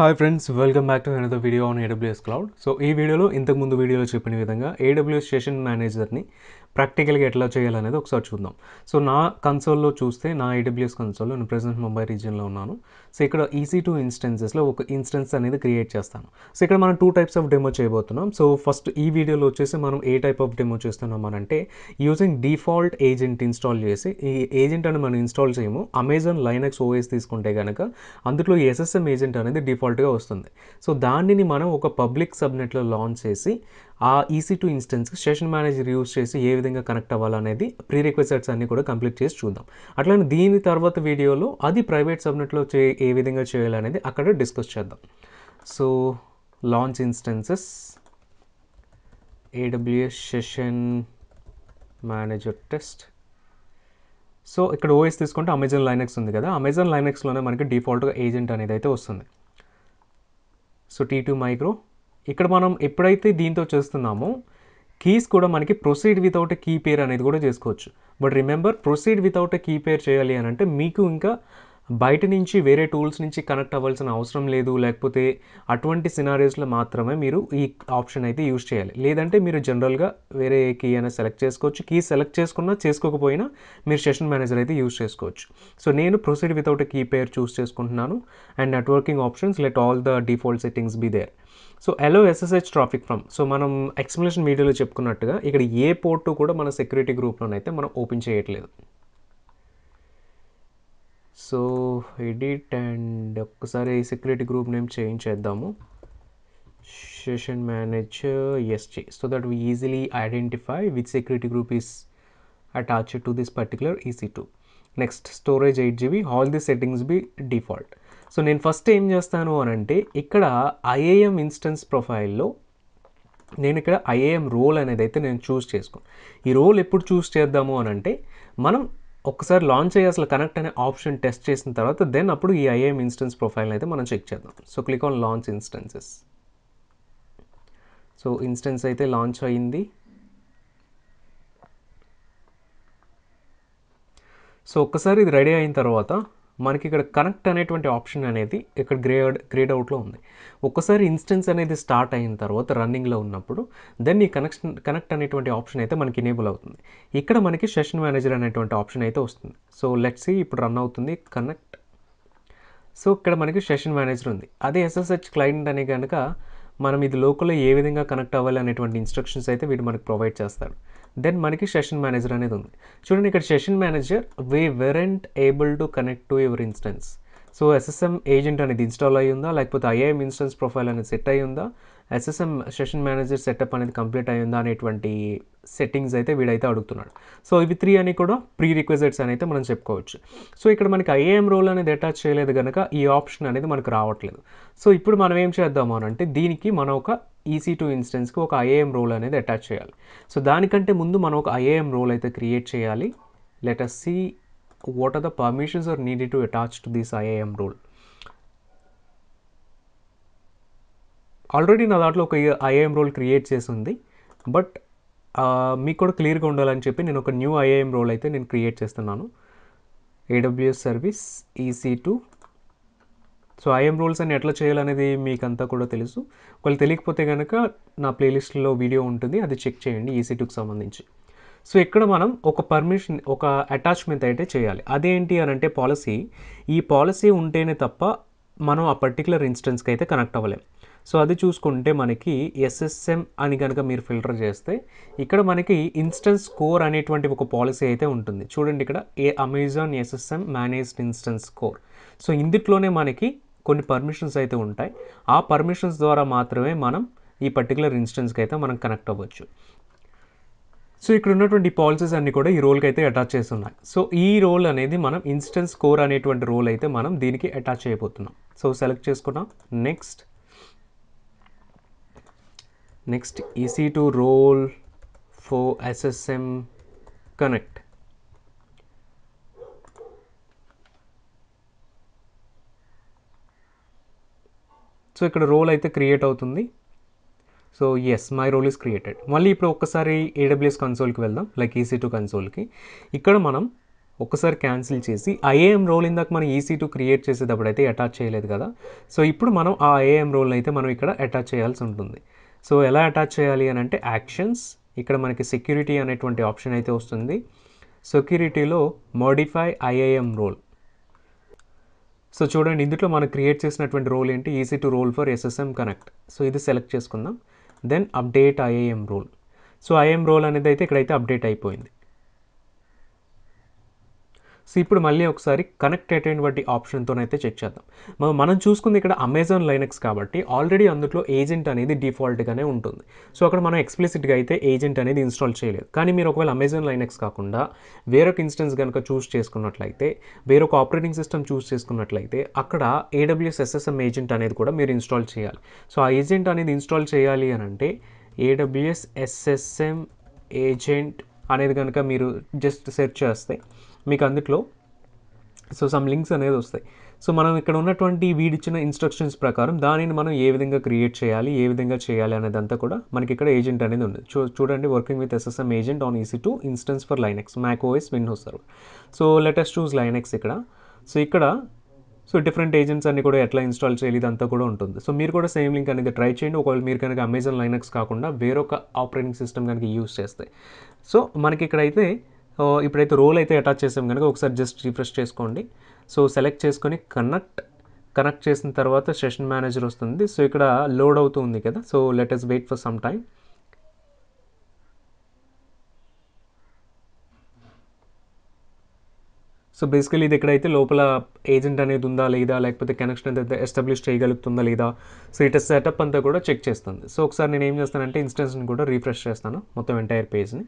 hi friends welcome back to another video on AWS cloud so ఈ వీడియోలో ఇంతకుముందు వీడియోలో చెప్పిన విధంగా ఏడబ్ల్యూఎస్ స్టేషన్ మేనేజర్ని ప్రాక్టికల్గా ఎట్లా చేయాలనేది ఒకసారి చూద్దాం సో నా కన్సోల్లో చూస్తే నా ఏడబ్ల్యూఎస్ కన్సోల్లో నేను ప్రజెంట్ ముంబై రీజియన్లో ఉన్నాను సో ఇక్కడ ఈసీ టూ ఇన్స్టెన్సెస్లో ఒక ఇన్స్టెన్స్ అనేది క్రియేట్ చేస్తాను సో ఇక్కడ మనం టూ టైప్స్ ఆఫ్ డెమో చేయబోతున్నాం సో ఫస్ట్ ఈ వీడియోలో వచ్చేసి మనం ఏ టైప్ ఆఫ్ డెమో చేస్తున్నాం అని అంటే యూజింగ్ డిఫాల్ట్ ఏజెంట్ ఇన్స్టాల్ చేసి ఈ ఏజెంట్ అని మనం ఇన్స్టాల్ చేయము అమెజాన్ లైనక్స్ ఓఎస్ తీసుకుంటే కనుక అందులో ఎస్ఎస్ఎం ఏజెంట్ అనేది డిఫాల్ట్ డిఫాల్ట్గా వస్తుంది సో దానిని మనం ఒక పబ్లిక్ సబ్నెట్లో లాంచ్ చేసి ఆ EC two instance session manager use చేసి ఏ విధంగా కనెక్ట్ అవ్వాలనేది ప్రీ రిక్వెస్ట్స్ అన్నీ కూడా కంప్లీట్ చేసి చూద్దాం అట్లానే దీని తర్వాత వీడియోలో అది ప్రైవేట్ సబ్నెట్లో చే ఏ విధంగా చేయాలనేది అక్కడ డిస్కస్ చేద్దాం so launch instances AWS session manager test so ఇక్కడ ఓఎస్ తీసుకుంటే అమెజాన్ లైనెక్స్ ఉంది కదా అమెజాన్ లైనెక్స్లోనే మనకి డిఫాల్ట్గా ఏజెంట్ అనేది అయితే వస్తుంది సో టీ టూ మైక్రో ఇక్కడ మనం ఎప్పుడైతే దీంతో చేస్తున్నామో కీస్ కూడా మనకి ప్రొసీడ్ వితౌట్ కీ పేర్ అనేది కూడా చేసుకోవచ్చు but remember proceed without key pair చేయాలి అని అంటే మీకు ఇంకా బయట నుంచి వేరే టూల్స్ నుంచి కనెక్ట్ అవ్వాల్సిన అవసరం లేదు లేకపోతే అటువంటి సినారీస్లో మాత్రమే మీరు ఈ ఆప్షన్ అయితే యూజ్ చేయాలి లేదంటే మీరు జనరల్గా వేరే కీ అయినా సెలెక్ట్ చేసుకోవచ్చు కీ సెలెక్ట్ చేసుకున్నా చేసుకోకపోయినా మీరు సెషన్ మేనేజర్ అయితే యూజ్ చేసుకోవచ్చు సో నేను proceed without key pair choose చేసుకుంటున్నాను and networking options let all the default settings be there so allow SSH traffic from so మనం ఎక్స్ప్లెనేషన్ వీడియోలో చెప్పుకున్నట్టుగా ఇక్కడ ఏ పోర్టు కూడా మన సెక్యూరిటీ గ్రూప్లోనైతే మనం ఓపెన్ చేయట్లేదు సో ఎడిట్ అండ్ ఒక్కసారి సెక్యూరిటీ గ్రూప్ నేమ్ చేంజ్ చేద్దాము session manager SG so that we easily identify with security group is attach to this particular EC two next storage eight GB all the settings be default so నేను first ఏం చేస్తాను అని అంటే ఇక్కడ IIM instance ప్రొఫైల్లో నేను ఇక్కడ IIM role అనేది అయితే నేను చూస్ చేసుకోను ఈ రోల్ ఎప్పుడు చూస్ చేద్దాము అని అంటే మనం ఒకసారి లాంచ్ అయ్యి అసలు కనెక్ట్ అనే ఆప్షన్ టెస్ట్ చేసిన తర్వాత దెన్ అప్పుడు ఈ ఐఏఎం ఇన్స్టెన్స్ ప్రొఫైల్ని అయితే మనం చెక్ చేద్దాం so click on launch instances so instance అయితే లాంచ్ అయింది సో ఒక్కసారి ఇది రెడీ అయిన తర్వాత మనకి ఇక్కడ కనెక్ట్ అనేటువంటి ఆప్షన్ అనేది ఇక్కడ గ్రేడ్ గ్రేడ్ అవుట్లో ఉంది ఒక్కసారి ఇన్స్టెన్స్ అనేది స్టార్ట్ అయిన తర్వాత రన్నింగ్లో ఉన్నప్పుడు దెన్ ఈ కనెక్షన్ కనెక్ట్ అనేటువంటి ఆప్షన్ అయితే మనకి ఎనేబుల్ అవుతుంది ఇక్కడ మనకి సెషన్ మేనేజర్ అనేటువంటి ఆప్షన్ అయితే వస్తుంది సో లెట్స్ ఇప్పుడు రన్ అవుతుంది కనెక్ట్ సో ఇక్కడ మనకి సెషన్ మేనేజర్ ఉంది అదే ఎస్ఎస్హెచ్ క్లయింట్ అనే కనుక మనం ఇది లోకల్లో ఏ విధంగా కనెక్ట్ అవ్వాలి అనేటువంటి ఇన్స్ట్రక్షన్స్ అయితే వీడు మనకు ప్రొవైడ్ చేస్తాడు దెన్ మనకి సెషన్ మేనేజర్ అనేది ఉంది చూడండి ఇక్కడ session manager we weren't able to connect to your instance so SSM agent అనేది ఇన్స్టాల్ అయ్యి ఉందా లేకపోతే ఐఏఎం ఇన్స్టెన్స్ ప్రొఫైల్ అనేది సెట్ అయ్యి ఉందా ఎస్ఎస్ఎం సెషన్ మేనేజర్ సెటప్ అనేది కంప్లీట్ అయ్యిందా అనేటువంటి సెట్టింగ్స్ అయితే వీడైతే అడుగుతున్నాడు సో ఇవి త్రీ అని కూడా ప్రీ రిక్వెజిట్స్ అని అయితే మనం చెప్పుకోవచ్చు సో ఇక్కడ మనకి ఐఏఎం రోల్ అనేది అటాచ్ చేయలేదు కనుక ఈ ఆప్షన్ అనేది మనకు రావట్లేదు సో ఇప్పుడు మనం ఏం చేద్దాము అని అంటే దీనికి మనం ఒక ఈసీ టూ ఇన్స్టెన్స్కి ఒక ఐఏఎం రోల్ అనేది అటాచ్ చేయాలి సో దానికంటే ముందు మనం ఒక ఐఏఎం రోల్ అయితే క్రియేట్ చేయాలి let us see what are the permissions are needed to attach to this IAM role already నా దాంట్లో ఒక ఐఏఎం రోల్ క్రియేట్ చేసి ఉంది బట్ మీకు కూడా క్లియర్గా ఉండాలని చెప్పి నేను ఒక న్యూ ఐఏఎం రోల్ అయితే నేను క్రియేట్ చేస్తున్నాను AWS service EC two so IAM roles అని ఎట్లా చేయాలనేది మీకు అంతా కూడా తెలుసు ఒకవేళ తెలియకపోతే కనుక నా ప్లేలిస్ట్లో వీడియో ఉంటుంది అది చెక్ చేయండి ఈ సిటుకు సంబంధించి సో ఇక్కడ మనం ఒక పర్మిషన్ ఒక అటాచ్మెంట్ అయితే చేయాలి అదేంటి అని అంటే పాలసీ ఈ పాలసీ ఉంటేనే తప్ప మనం ఆ పర్టికులర్ ఇన్స్టెన్స్కి అయితే కనెక్ట్ అవ్వలేం సో అది చూసుకుంటే మనకి ఎస్ఎస్ఎం అని కనుక మీరు ఫిల్టర్ చేస్తే ఇక్కడ మనకి ఇన్స్టెన్స్ స్కోర్ అనేటువంటి ఒక పాలసీ అయితే ఉంటుంది చూడండి ఇక్కడ a Amazon SSM managed instance core so ఇందుట్లోనే మనకి కొన్ని పర్మిషన్స్ అయితే ఉంటాయి ఆ పర్మిషన్స్ ద్వారా మాత్రమే మనం ఈ పర్టికులర్ ఇన్స్టెన్స్కి అయితే మనం కనెక్ట్ అవ్వచ్చు సో ఇక్కడ ఉన్నటువంటి పాలసీస్ అన్నీ కూడా ఈ రోల్కి అయితే అటాచ్ చేస్తున్నాయి సో ఈ రోల్ అనేది మనం ఇన్స్టెన్స్ కోర్ అనేటువంటి రోల్ అయితే మనం దీనికి అటాచ్ చేయబోతున్నాం సో సెలెక్ట్ చేసుకున్నాం next next EC two role for SSM connect so ఇక్కడ రోల్ అయితే క్రియేట్ అవుతుంది so yes my role is created మళ్ళీ ఇప్పుడు ఒక్కసారి ఏడబ్ల్యూఎస్ కన్సోల్కి వెళ్దాం లైక్ ఈసీ టూ కన్సోల్కి ఇక్కడ మనం ఒకసారి క్యాన్సిల్ చేసి ఐఏఎం రోల్ ఇందాక మనం ఈసీ టూ క్రియేట్ చేసేటప్పుడు అయితే అటాచ్ చేయలేదు కదా సో ఇప్పుడు మనం ఆ ఐఏఎం రోల్ అయితే మనం ఇక్కడ అటాచ్ చేయాల్సి ఉంటుంది సో ఎలా అటాచ్ చేయాలి అని అంటే యాక్షన్స్ ఇక్కడ మనకి సెక్యూరిటీ అనేటువంటి ఆప్షన్ అయితే వస్తుంది సెక్యూరిటీలో మోడిఫై ఐఏఎం రోల్ సో చూడండి ఇందులో మనం క్రియేట్ చేసినటువంటి రోల్ ఏంటి EC two role for SSM connect so ఇది సెలెక్ట్ చేసుకుందాం then update IAM role so IAM role అనేది అయితే ఇక్కడైతే అప్డేట్ అయిపోయింది సో ఇప్పుడు మళ్ళీ ఒకసారి కనెక్ట్ అటువంటి ఆప్షన్తోనైతే చెక్ చేద్దాం మనం చూసుకుంది ఇక్కడ అమెజాన్ లైనక్స్ కాబట్టి ఆల్రెడీ అందులో ఏజెంట్ అనేది డిఫాల్ట్గానే ఉంటుంది సో అక్కడ మనం ఎక్స్ప్లిసిట్గా అయితే ఏజెంట్ అనేది ఇన్స్టాల్ చేయలేదు కానీ మీరు ఒకవేళ అమెజాన్ లైనక్స్ కాకుండా వేరొక ఇన్స్టెన్స్ కనుక చూస్ చేసుకున్నట్లయితే వేరొక ఆపరేటింగ్ సిస్టమ్ చూస్ చేసుకున్నట్లయితే అక్కడ ఏడబ్ల్యూఎస్ ఎస్ఎస్ఎం ఏజెంట్ అనేది కూడా మీరు ఇన్స్టాల్ చేయాలి సో ఆ ఏజెంట్ అనేది ఇన్స్టాల్ చేయాలి అని అంటే ఏడబ్ల్యూఎస్ ఎస్ఎస్ఎం ఏజెంట్ అనేది కనుక మీరు జస్ట్ సెర్చ్ చేస్తే మీకు అందుట్లో సో సమ్ లింక్స్ అనేది వస్తాయి సో మనం ఇక్కడ ఉన్నటువంటి వీడిచ్చిన ఇన్స్ట్రక్షన్స్ ప్రకారం దానిని మనం ఏ విధంగా క్రియేట్ చేయాలి ఏ విధంగా చేయాలి అనేదంతా కూడా మనకి ఇక్కడ ఏజెంట్ అనేది ఉంది చూ చూడండి working with SSM agent on EC two instance for Linux macOS win server so latest choose Linux ఇక్కడ సో ఇక్కడ సో డిఫరెంట్ ఏజెంట్స్ అన్ని కూడా ఎట్లా ఇన్స్టాల్ చేయాలి ఇదంతా కూడా ఉంటుంది సో మీరు కూడా సేమ్ లింక్ అనేది ట్రై చేయండి ఒకవేళ మీరు కనుక అమెజాన్ లైనక్స్ కాకుండా వేరొక ఆపరేటింగ్ సిస్టమ్ కనుక యూస్ చేస్తాయి సో మనకి ఇక్కడైతే ఇప్పుడైతే రోల్ అయితే అటాచ్ చేసాం కనుక ఒకసారి జస్ట్ రిఫ్రెష్ చేసుకోండి సో సెలెక్ట్ చేసుకొని కనెక్ట్ కనెక్ట్ చేసిన తర్వాత సెషన్ మేనేజర్ వస్తుంది సో ఇక్కడ లోడ్ అవుతుంది కదా so let us wait for some time so basically ఇది ఎక్కడైతే లోపల ఏజెంట్ అనేది ఉందా లేదా లేకపోతే కనెక్షన్ అనేది ఎస్టాబ్లిష్ చేయగలుగుతుందా లేదా సో ఇటు సెటప్ అంతా కూడా చెక్ చేస్తుంది సో ఒకసారి నేను ఏం చేస్తానంటే ఇన్స్టెన్స్ని కూడా రీఫ్రెష్ చేస్తాను మొత్తం ఎంటైర్ పేజ్ని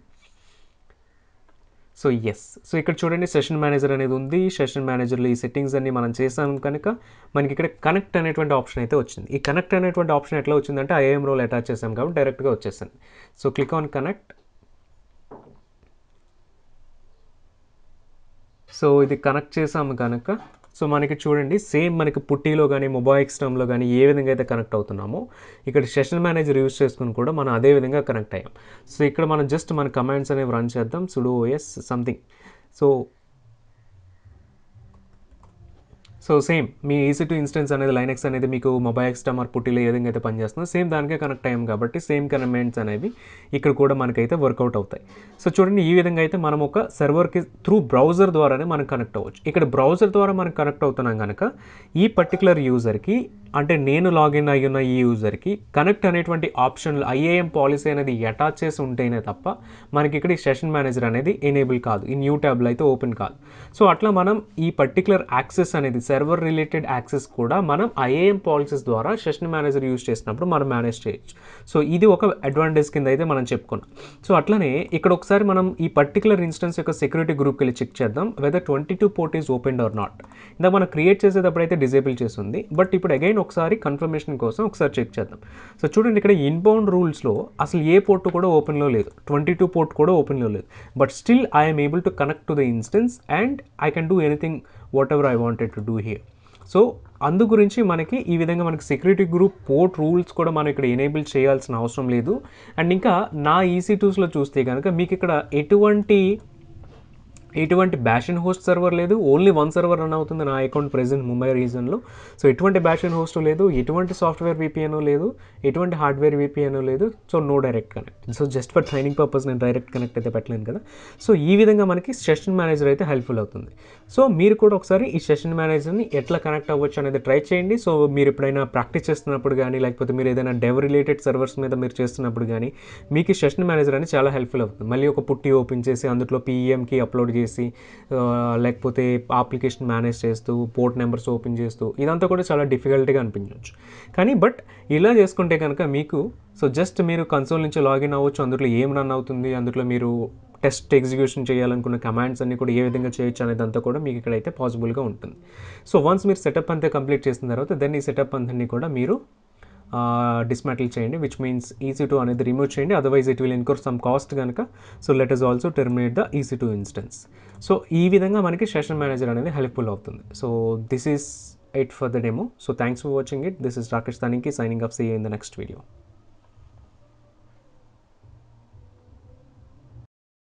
సో ఎస్ సో ఇక్కడ చూడండి సెషన్ మేనేజర్ అనేది ఉంది సెషన్ మేనేజర్లో ఈ సెట్టింగ్స్ అన్ని మనం చేసాం కనుక మనకి ఇక్కడ కనెక్ట్ అనేటువంటి ఆప్షన్ అయితే వచ్చింది ఈ కనెక్ట్ అనేటువంటి ఆప్షన్ ఎట్లా వచ్చిందంటే ఐఏఎం రోల్ అటాచ్ చేసాం కాబట్టి డైరెక్ట్గా వచ్చేసాను so click on connect so ఇది కనెక్ట్ చేసాము కనుక సో మనకి చూడండి సేమ్ మనకి పుట్టిలో కానీ మొబైల్ ఎక్స్ట్రామ్లో కానీ ఏ విధంగా అయితే కనెక్ట్ అవుతున్నామో ఇక్కడ సెషన్ మేనేజర్ యూజ్ చేసుకుని కూడా మనం అదే విధంగా కనెక్ట్ అయ్యాం సో ఇక్కడ మనం జస్ట్ మన కమాండ్స్ అనేవి రన్ చేద్దాం sudo OS something so so same మీ ఈసీ టు ఇన్స్టెన్స్ అనేది లైనెక్స్ అనేది మీకు మొబైల్స్టమ్ టమర్ పుట్టిలో ఏ విధంగా అయితే పనిచేస్తుందో సేమ్ దానికే కనెక్ట్ అయ్యాం కాబట్టి సేమ్ కనెక్ట్మెంట్స్ అనేవి ఇక్కడ కూడా మనకైతే వర్కౌట్ అవుతాయి సో చూడండి ఈ విధంగా అయితే మనం ఒక సర్వర్కి త్రూ బ్రౌజర్ ద్వారానే మనం కనెక్ట్ అవ్వచ్చు ఇక్కడ బ్రౌజర్ ద్వారా మనం కనెక్ట్ అవుతున్నాం కనుక ఈ పర్టికులర్ యూజర్కి అంటే నేను లాగిన్ అయి ఉన్న ఈ యూజర్కి కనెక్ట్ అనేటువంటి ఆప్షన్లు ఐఏఎం పాలసీ అనేది అటాచ్ చేసి ఉంటేనే తప్ప మనకి ఇక్కడ సెషన్ మేనేజర్ అనేది ఎనేబుల్ కాదు ఈ న్యూ ట్యాబ్లో అయితే ఓపెన్ కాదు సో అట్లా మనం ఈ పర్టికులర్ యాక్సెస్ అనేది సర్వర్ రిలేటెడ్ యాక్సెస్ కూడా మనం ఐఏఎం పాలసీస్ ద్వారా సెషన్ మేనేజర్ యూజ్ చేసినప్పుడు మనం మేనేజ్ చేయొచ్చు సో ఇది ఒక అడ్వాంటేజ్ కింద అయితే మనం చెప్పుకున్నాం సో అట్లనే ఇక్కడ ఒకసారి మనం ఈ పర్టికులర్ ఇన్స్టెన్స్ యొక్క సెక్యూరిటీ గ్రూప్కి వెళ్ళి చెక్ చేద్దాం whether twenty two port is open or not ఇందా మనం క్రియేట్ చేసేటప్పుడు అయితే డిజేబుల్ చేస్తుంది బట్ ఇప్పుడు అగైన్ ఒకసారి కన్ఫర్మేషన్ కోసం ఒకసారి చెక్ చేద్దాం సో చూడండి ఇక్కడ ఇన్బౌండ్ రూల్స్లో అసలు ఏ పోర్ట్ కూడా ఓపెన్లో లేదు ట్వంటీ టూ పోర్ట్ కూడా ఓపెన్లో లేదు but still I'm able to connect to the instance and I can do anything whatever I wanted to do here so అందు గురించి మనకి ఈ విధంగా మనకి సెక్యూరిటీ గ్రూప్ పోర్ట్ రూల్స్ కూడా మనం ఇక్కడ ఎనేబుల్ చేయాల్సిన అవసరం లేదు అండ్ ఇంకా నా ఈసీ e టూస్లో చూస్తే కనుక మీకు ఇక్కడ ఎటువంటి ఎటువంటి బ్యాషన్ హోస్ట్ సర్వర్ లేదు ఓన్లీ వన్ సర్వర్ రన్ అవుతుంది నా అకౌంట్ ప్రెసెంట్ ముంబై రీజన్లో సో ఎటువంటి బ్యాషన్ హోస్ట్ లేదు ఎటువంటి సాఫ్ట్వేర్ విపిఎన్ లేదు ఎటువంటి హార్డ్వేర్ విపిఎన్ లేదు so no direct connect so just for training purpose నేను డైరెక్ట్ కనెక్ట్ అయితే పెట్టలేను కదా సో ఈ విధంగా మనకి సెషన్ మేనేజర్ అయితే హెల్ప్ఫుల్ అవుతుంది సో మీరు కూడా ఒకసారి ఈ సెషన్ మేనేజర్ని ఎట్లా కనెక్ట్ అవ్వచ్చు అనేది ట్రై చేయండి సో మీరు ఎప్పుడైనా ప్రాక్టీస్ చేస్తున్నప్పుడు కానీ లేకపోతే మీరు ఏదైనా డెవ్ రిలేటెడ్ సర్వర్స్ మీద మీరు చేస్తున్నప్పుడు కానీ మీకు సెషన్ మేనేజర్ అనేది చాలా హెల్ప్ఫుల్ అవుతుంది మళ్ళీ ఒక పుట్టి ఓపెన్ చేసి అందులో పీఎంకి e అప్లోడ్ చేసి చేసి లేకపోతే అప్లికేషన్ మేనేజ్ చేస్తూ పోర్ట్ నెంబర్స్ ఓపెన్ చేస్తూ ఇదంతా కూడా చాలా డిఫికల్ట్గా అనిపించవచ్చు కానీ బట్ ఇలా చేసుకుంటే కనుక మీకు సో జస్ట్ మీరు కన్సోల్ నుంచి లాగిన్ అవ్వచ్చు అందులో ఏం రన్ అవుతుంది అందులో మీరు టెస్ట్ ఎగ్జిక్యూషన్ చేయాలనుకున్న కమాండ్స్ అన్ని కూడా ఏ విధంగా చేయొచ్చు అనేది అంతా కూడా మీకు ఇక్కడైతే పాసిబుల్గా ఉంటుంది సో వన్స్ మీరు సెటప్ అంతా కంప్లీట్ చేసిన తర్వాత దెన్ ఈ సెటప్ అంతా కూడా మీరు డిస్మాటిల్ చేయండి విచ్ మీన్స్ ఈసీ టూ అనేది రిమూవ్ చేయండి otherwise it will incur some cost కనుక so let us also terminate the EC two instance so ఈ విధంగా మనకి సెషన్ మేనేజర్ అనేది హెల్ప్ఫుల్ అవుతుంది so this is it for the demo so thanks for watching it this is Rakesh Thaniki signing off see in the next video